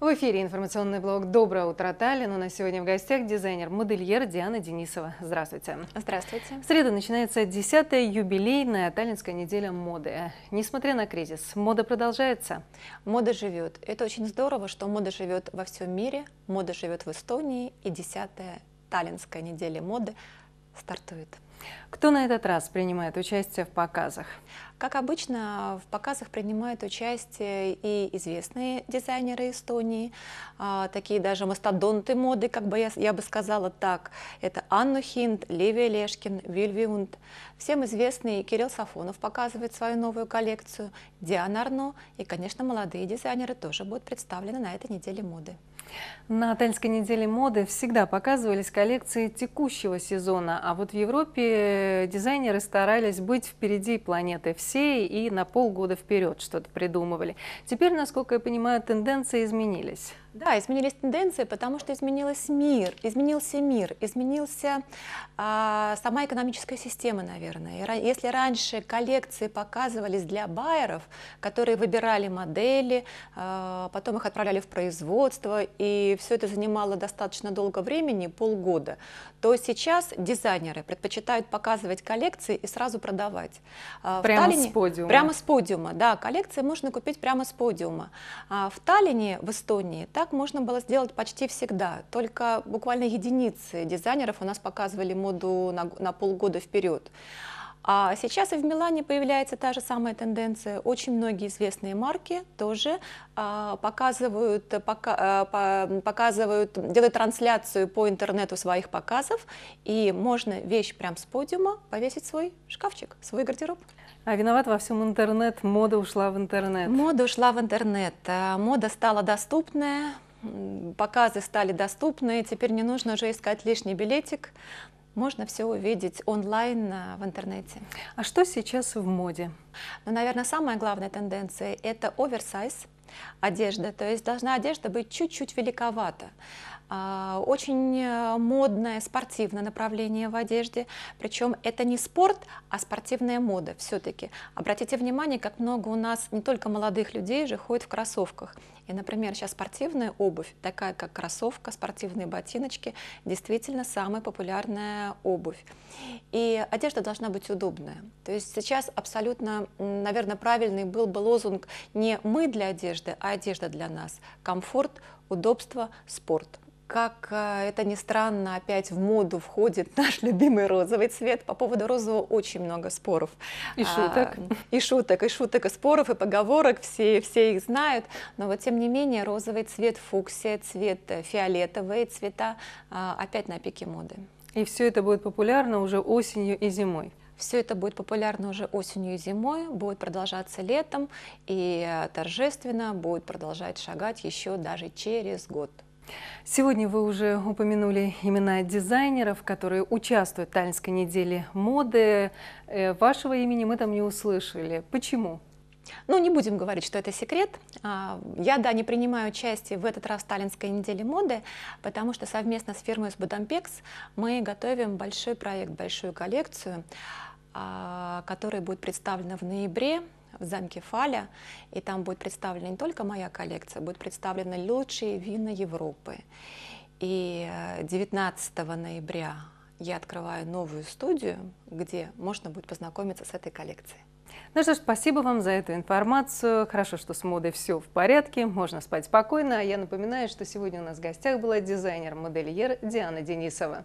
В эфире информационный блог «Доброе утро, Таллин». У нас сегодня в гостях дизайнер-модельер Диана Денисова. Здравствуйте. Здравствуйте. Среда начинается 10-я юбилейная Таллинская неделя моды. Несмотря на кризис, мода продолжается? Мода живет. Это очень здорово, что мода живет во всем мире, мода живет в Эстонии, и 10-я Таллинская неделя моды стартует. Кто на этот раз принимает участие в показах? Как обычно, в показах принимают участие и известные дизайнеры Эстонии, а, такие даже мастодонты моды, как бы я, я бы сказала так. Это Анну Хинд, Левия Лешкин, Вильвиунд. Всем известный Кирилл Сафонов показывает свою новую коллекцию, Диана Арно, и, конечно, молодые дизайнеры тоже будут представлены на этой неделе моды. На Тальской неделе моды всегда показывались коллекции текущего сезона, а вот в Европе дизайнеры старались быть впереди планеты всей и на полгода вперед что-то придумывали. Теперь, насколько я понимаю, тенденции изменились. Да, изменились тенденции, потому что изменился мир, изменился мир, изменился а, сама экономическая система, наверное. если раньше коллекции показывались для байеров, которые выбирали модели, а, потом их отправляли в производство, и все это занимало достаточно долго времени, полгода, то сейчас дизайнеры предпочитают показывать коллекции и сразу продавать. А, прямо Таллине, с подиума. Прямо с подиума, да, коллекции можно купить прямо с подиума. А в Таллине, в Эстонии, так так можно было сделать почти всегда, только буквально единицы дизайнеров у нас показывали моду на, на полгода вперед. А сейчас и в Милане появляется та же самая тенденция. Очень многие известные марки тоже а, показывают, пока, а, показывают, делают трансляцию по интернету своих показов, и можно вещь прям с подиума повесить свой шкафчик, свой гардероб. А виноват во всем интернет, мода ушла в интернет. Мода ушла в интернет, а, мода стала доступная, показы стали доступны, теперь не нужно уже искать лишний билетик, можно все увидеть онлайн э, в интернете. А что сейчас в моде? Ну, наверное, самая главная тенденция – это оверсайз, одежда. То есть должна одежда быть чуть-чуть великовата. А, очень э, модное спортивное направление в одежде, причем это не спорт, а спортивная мода все-таки. Обратите внимание, как много у нас не только молодых людей же ходит в кроссовках. И, например, сейчас спортивная обувь, такая как кроссовка, спортивные ботиночки, действительно самая популярная обувь. И одежда должна быть удобная. То есть сейчас абсолютно, наверное, правильный был бы лозунг не «мы для одежды», а «одежда для нас». Комфорт, удобство, спорт как э, это ни странно, опять в моду входит наш любимый розовый цвет. По поводу розового очень много споров. И а, шуток. А, и шуток, и шуток, и споров, и поговорок, все, все их знают. Но вот тем не менее розовый цвет фуксия, цвет э, фиолетовые цвета а, опять на пике моды. И все это будет популярно уже осенью и зимой. Все это будет популярно уже осенью и зимой, будет продолжаться летом и э, торжественно будет продолжать шагать еще даже через год. Сегодня вы уже упомянули имена дизайнеров, которые участвуют в Таллинской неделе моды. Э, вашего имени мы там не услышали. Почему? Ну, не будем говорить, что это секрет. А, я, да, не принимаю участие в этот раз в Таллинской неделе моды, потому что совместно с фирмой Сбудампекс мы готовим большой проект, большую коллекцию, а, которая будет представлена в ноябре в замке Фаля, и там будет представлена не только моя коллекция, будет представлены лучшие вина Европы. И 19 э, ноября я открываю новую студию, где можно будет познакомиться с этой коллекцией. Ну что ж, спасибо вам за эту информацию. Хорошо, что с модой все в порядке, можно спать спокойно. А я напоминаю, что сегодня у нас в гостях была дизайнер-модельер Диана Денисова.